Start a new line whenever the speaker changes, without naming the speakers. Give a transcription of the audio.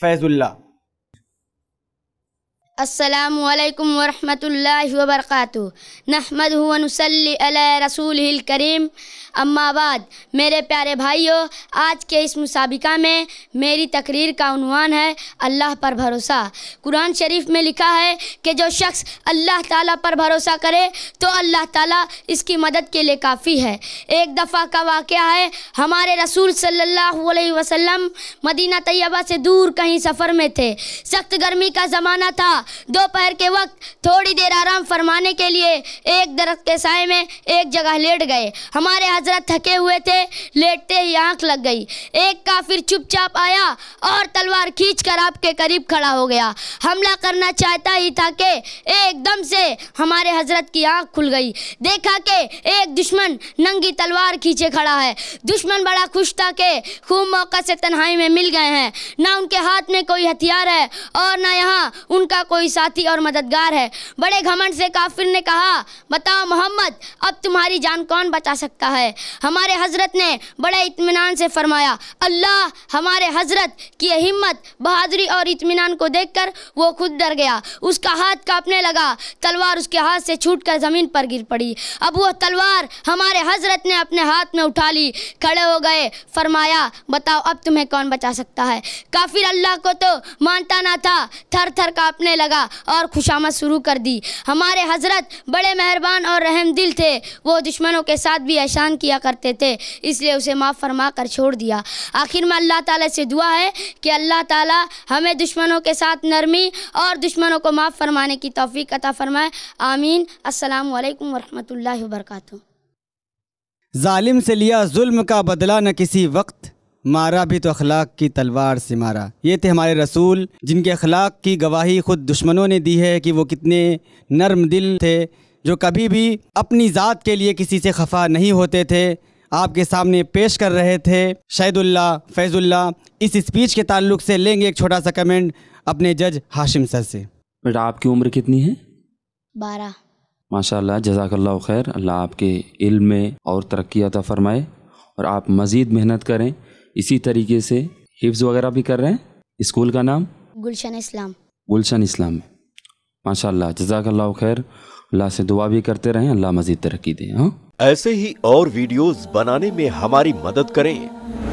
فیض اللہ
السلام علیکم ورحمۃ اللہ وبرکاتہ نحمد رسول الکریم اما بعد میرے پیارے بھائیوں آج کے اس مسابقہ میں میری تقریر کا عنوان ہے اللہ پر بھروسہ قرآن شریف میں لکھا ہے کہ جو شخص اللہ تعالیٰ پر بھروسہ کرے تو اللہ تعالیٰ اس کی مدد کے لیے کافی ہے ایک دفعہ کا واقعہ ہے ہمارے رسول صلی اللہ علیہ وسلم مدینہ طیبہ سے دور کہیں سفر میں تھے سخت گرمی کا زمانہ تھا دوپہر کے وقت تھوڑی دیر آرام فرمانے کے لیے ایک درخت کے سائے میں ایک جگہ لیٹ گئے ہمارے حضرت تھکے ہوئے تھے لیٹتے ہی آنکھ لگ گئی ایک کافر چپ چاپ آیا اور تلوار کھینچ کر آپ کے قریب کھڑا ہو گیا حملہ کرنا چاہتا ہی تھا کہ ایک دم سے ہمارے حضرت کی آنکھ کھل گئی دیکھا کہ ایک دشمن ننگی تلوار کھینچے کھڑا ہے دشمن بڑا خوش تھا کہ خوب موقع سے تنہائی میں مل گئے ہیں نہ ان کے ہاتھ میں کوئی ہتھیار ہے اور نہ یہاں ان کا کوئی کوئی ساتھی اور مددگار ہے بڑے گھمن سے کافر نے کہا بتاؤ محمد اب تمہاری جان کون بچا سکتا ہے ہمارے حضرت نے بڑے اطمینان سے فرمایا اللہ ہمارے حضرت کی ہمت بہادری اور کو دیکھ کر وہ خود ڈر گیا اس کا ہاتھ کاپنے لگا تلوار اس کے ہاتھ سے چھوٹ کر زمین پر گر پڑی اب وہ تلوار ہمارے حضرت نے اپنے ہاتھ میں اٹھا لی کھڑے ہو گئے فرمایا بتاؤ اب تمہیں کون بچا سکتا ہے کافر اللہ کو تو مانتا نہ تھا تھر تھر کاپنے لگا لگا اور خوشامہ شروع کر دی ہمارے حضرت بڑے مہربان اور رحم دل تھے وہ دشمنوں کے ساتھ بھی احسان کیا کرتے تھے اس لئے اسے معاف فرما کر چھوڑ دیا آخر میں اللہ تعالیٰ سے دعا ہے کہ اللہ تعالیٰ ہمیں دشمنوں کے ساتھ نرمی اور دشمنوں کو معاف فرمانے کی توفیق عطا فرمائے آمین السلام علیکم ورحمت اللہ وبرکاتہ
ظالم سے لیا ظلم کا بدلہ نہ کسی وقت مارا بھی تو اخلاق کی تلوار سے مارا یہ تھے ہمارے رسول جن کے اخلاق کی گواہی خود دشمنوں نے دی ہے کہ وہ کتنے نرم دل تھے جو کبھی بھی اپنی ذات کے لیے کسی سے خفا نہیں ہوتے تھے آپ کے سامنے پیش کر رہے تھے شہید اللہ فیض اللہ اس اسپیچ کے تعلق سے لیں گے ایک چھوٹا سا کمنٹ اپنے جج ہاشم سر سے
بیٹا آپ کی عمر کتنی ہے بارہ ماشاء اللہ جزاک اللہ خیر اللہ آپ کے علم میں اور ترقی عطا فرمائے اور آپ مزید محنت کریں اسی طریقے سے حفظ وغیرہ بھی کر رہے ہیں اسکول کا نام
گلشن اسلام
گلشن اسلام ماشاء اللہ جزاک اللہ خیر اللہ سے دعا بھی کرتے رہیں اللہ مزید ترقی دے ہاں
ایسے ہی اور ویڈیوز بنانے میں ہماری مدد کریں